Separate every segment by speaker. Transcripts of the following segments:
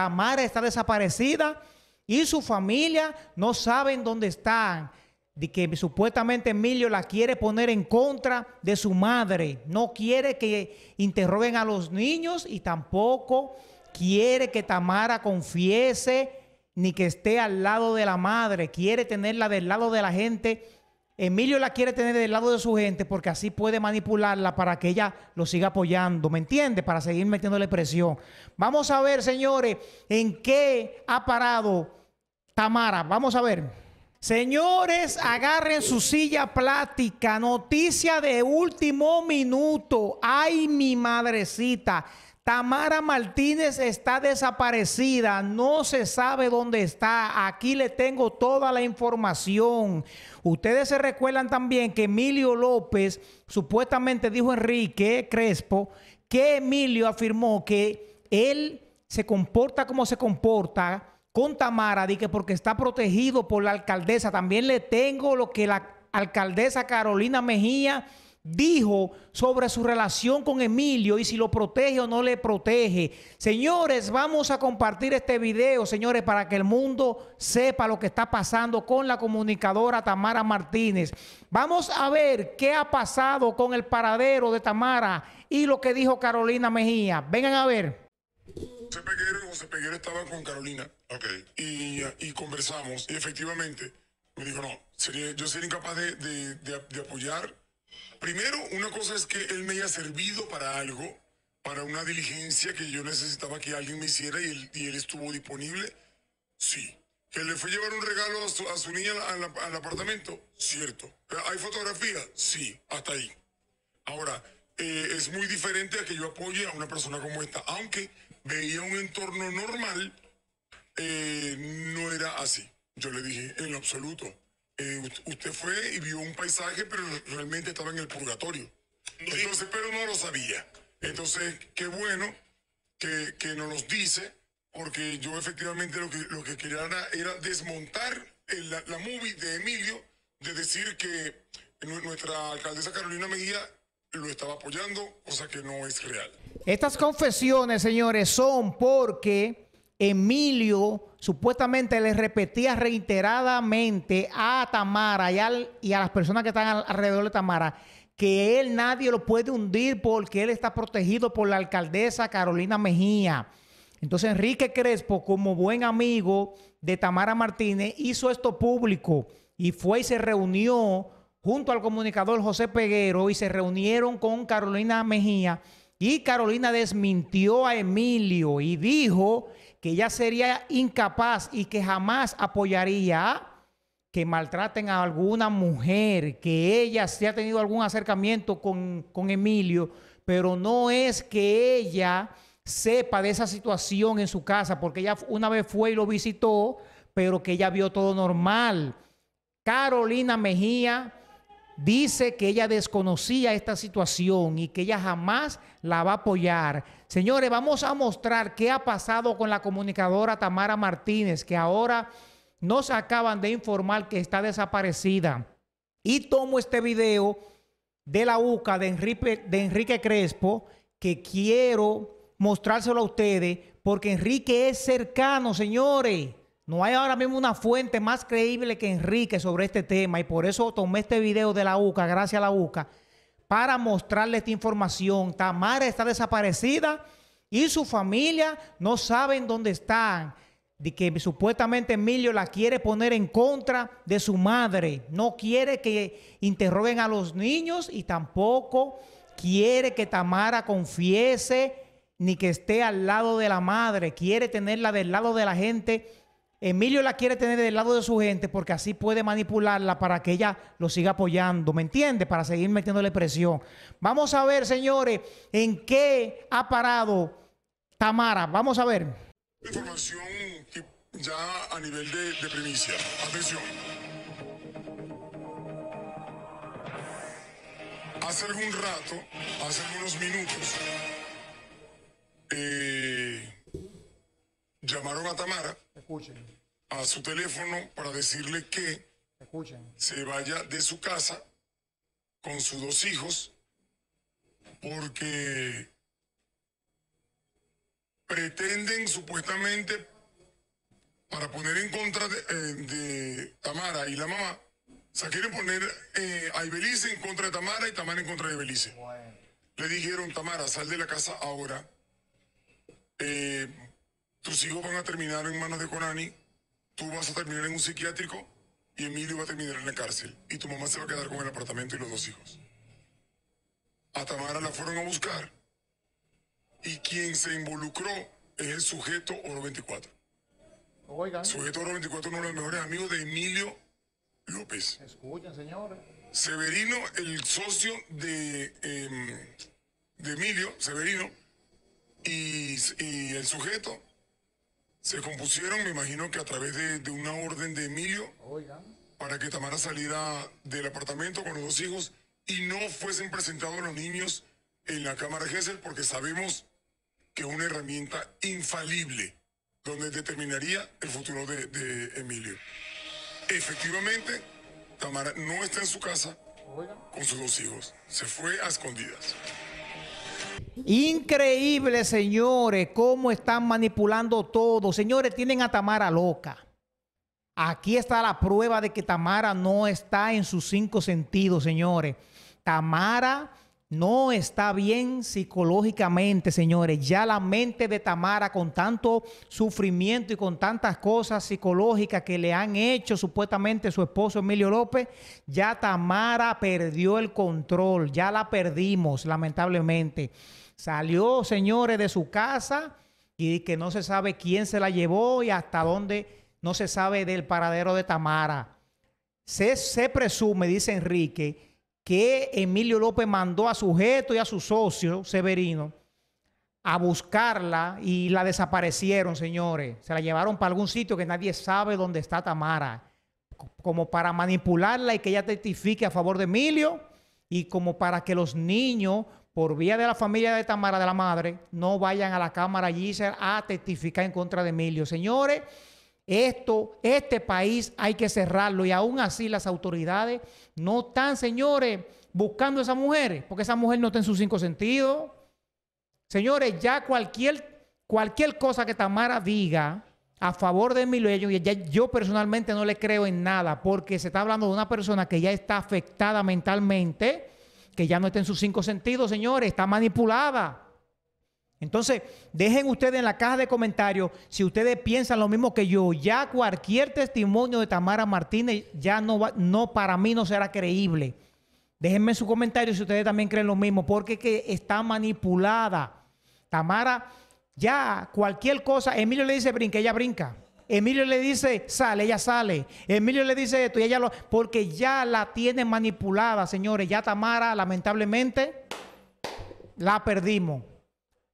Speaker 1: Tamara está desaparecida y su familia no saben dónde están. De que supuestamente Emilio la quiere poner en contra de su madre. No quiere que interroguen a los niños y tampoco quiere que Tamara confiese ni que esté al lado de la madre. Quiere tenerla del lado de la gente Emilio la quiere tener del lado de su gente porque así puede manipularla para que ella lo siga apoyando, ¿me entiende? Para seguir metiéndole presión. Vamos a ver, señores, en qué ha parado Tamara. Vamos a ver. Señores, agarren su silla plática. Noticia de último minuto. Ay, mi madrecita. Tamara Martínez está desaparecida, no se sabe dónde está. Aquí le tengo toda la información. Ustedes se recuerdan también que Emilio López supuestamente dijo Enrique Crespo que Emilio afirmó que él se comporta como se comporta con Tamara, que porque está protegido por la alcaldesa. También le tengo lo que la alcaldesa Carolina Mejía dijo sobre su relación con Emilio y si lo protege o no le protege. Señores, vamos a compartir este video, señores, para que el mundo sepa lo que está pasando con la comunicadora Tamara Martínez. Vamos a ver qué ha pasado con el paradero de Tamara y lo que dijo Carolina Mejía. Vengan a ver.
Speaker 2: José Peguero, José Peguero estaba con Carolina. Okay. Y, conversamos. Y efectivamente, me dijo, no, yo sería incapaz de apoyar Primero, una cosa es que él me haya servido para algo, para una diligencia que yo necesitaba que alguien me hiciera y él, estuvo disponible. Sí. Que le fue llevar un regalo a su, niña al, apartamento. Cierto. ¿Hay fotografía? Sí, hasta ahí. Ahora, eh, es muy diferente a que yo apoye a una persona como esta. Aunque veía un entorno normal, eh, no era así. Yo le dije, en absoluto. Eh, usted fue y vio un paisaje, pero realmente estaba en el purgatorio. Entonces, pero no lo sabía. Entonces, qué bueno que, que nos los dice, porque yo efectivamente lo que, lo que quería era, desmontar la, la movie de Emilio, de decir que nuestra alcaldesa Carolina Mejía lo estaba apoyando, cosa que no es real.
Speaker 1: Estas confesiones, señores, son porque Emilio supuestamente le repetía reiteradamente a Tamara y, a las personas que están alrededor de Tamara que él nadie lo puede hundir porque él está protegido por la alcaldesa Carolina Mejía. Entonces Enrique Crespo, como buen amigo de Tamara Martínez, hizo esto público y fue y se reunió junto al comunicador José Peguero y se reunieron con Carolina Mejía y Carolina desmintió a Emilio y dijo que ella sería incapaz y que jamás apoyaría que maltraten a alguna mujer, que ella se ha tenido algún acercamiento con, con Emilio, pero no es que ella sepa de esa situación en su casa, porque ella una vez fue y lo visitó, pero que ella vio todo normal. Carolina Mejía dice que ella desconocía esta situación y que ella jamás la va a apoyar. Señores, vamos a mostrar qué ha pasado con la comunicadora Tamara Martínez, que ahora nos acaban de informar que está desaparecida. Y tomo este video de la UCA de Enrique, de Enrique Crespo, que quiero mostrárselo a ustedes, porque Enrique es cercano, señores. No hay ahora mismo una fuente más creíble que Enrique sobre este tema y por eso tomé este video de la UCA, gracias a la UCA, para mostrarle esta información. Tamara está desaparecida y su familia no saben dónde están. De que supuestamente Emilio la quiere poner en contra de su madre. No quiere que interroguen a los niños y tampoco quiere que Tamara confiese ni que esté al lado de la madre. Quiere tenerla del lado de la gente Emilio la quiere tener del lado de su gente porque así puede manipularla para que ella lo siga apoyando, ¿me entiende? Para seguir metiéndole presión. Vamos a ver, señores, en qué ha parado Tamara. Vamos a ver.
Speaker 2: Información ya a nivel de, de primicia. Atención. Hace algún rato, hace algunos minutos, eh, llamaron a Tamara a su teléfono para decirle que se vaya de su casa con sus dos hijos porque pretenden supuestamente para poner en contra de, eh, Tamara y la mamá. O sea, quieren poner eh, a Ibelice en contra de Tamara y Tamara en contra de Ibelice. Le dijeron, Tamara, sal de la casa ahora. Eh, tus hijos van a terminar en manos de Conani, tú vas a terminar en un psiquiátrico y Emilio va a terminar en la cárcel y tu mamá se va a quedar con el apartamento y los dos hijos. A Tamara la fueron a buscar y quien se involucró es el sujeto Oro 24. Oigan. Sujeto Oro 24 uno de los mejores amigos de Emilio López. Escuchen, Severino, el socio de, em, de Emilio, Severino, y el sujeto se compusieron, me imagino que a través de, una orden de Emilio, para que Tamara saliera del apartamento con los dos hijos y no fuesen presentados los niños en la Cámara Gesell, porque sabemos que una herramienta infalible donde determinaría el futuro de, de Emilio. Efectivamente, Tamara no está en su casa con sus dos hijos. Se fue a escondidas.
Speaker 1: Increíble, señores, cómo están manipulando todo. Señores, tienen a Tamara loca. Aquí está la prueba de que Tamara no está en sus cinco sentidos, señores. Tamara no está bien psicológicamente, señores. Ya la mente de Tamara, con tanto sufrimiento y con tantas cosas psicológicas que le han hecho supuestamente su esposo Emilio López, ya Tamara perdió el control, ya la perdimos, lamentablemente. Salió, señores, de su casa y que no se sabe quién se la llevó y hasta dónde no se sabe del paradero de Tamara. Se, se presume, dice Enrique, que Emilio López mandó a su y a su socio, Severino, a buscarla y la desaparecieron, señores. Se la llevaron para algún sitio que nadie sabe dónde está Tamara, como para manipularla y que ella testifique a favor de Emilio y como para que los niños, por vía de la familia de Tamara, de la madre, no vayan a la cámara allí a testificar en contra de Emilio. Señores, esto, este país hay que cerrarlo y aún así las autoridades no están, señores, buscando a esas mujeres, porque esa mujer no está en sus cinco sentidos. Señores, ya cualquier, cualquier cosa que Tamara diga a favor de Emilio, yo personalmente no le creo en nada, porque se está hablando de una persona que ya está afectada mentalmente, que ya no está en sus cinco sentidos, señores, está manipulada. Entonces, dejen ustedes en la caja de comentarios si ustedes piensan lo mismo que yo. Ya cualquier testimonio de Tamara Martínez ya no no para mí no será creíble. Déjenme su comentario si ustedes también creen lo mismo, porque que está manipulada. Tamara, ya cualquier cosa, Emilio le dice brinca, ella brinca. Emilio le dice sale, ella sale. Emilio le dice esto y ella lo. Porque ya la tiene manipulada, señores. Ya Tamara, lamentablemente, la perdimos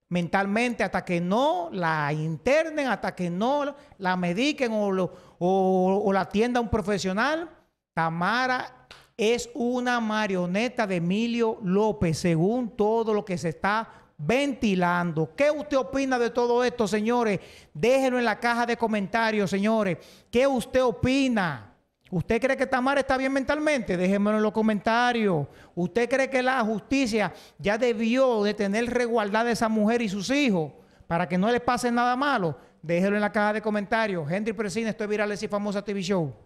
Speaker 1: mentalmente hasta que no la internen, hasta que no la mediquen o, la atienda un profesional. Tamara es una marioneta de Emilio López, según todo lo que se está ventilando. ¿Qué usted opina de todo esto, señores? Déjenlo en la caja de comentarios, señores. ¿Qué usted opina? ¿Usted cree que Tamara está bien mentalmente? Déjenmelo en los comentarios. ¿Usted cree que la justicia ya debió de tener resguardada a esa mujer y sus hijos para que no les pase nada malo? Déjelo en la caja de comentarios. Henry Presina, estoy es Virales y Famosa TV Show.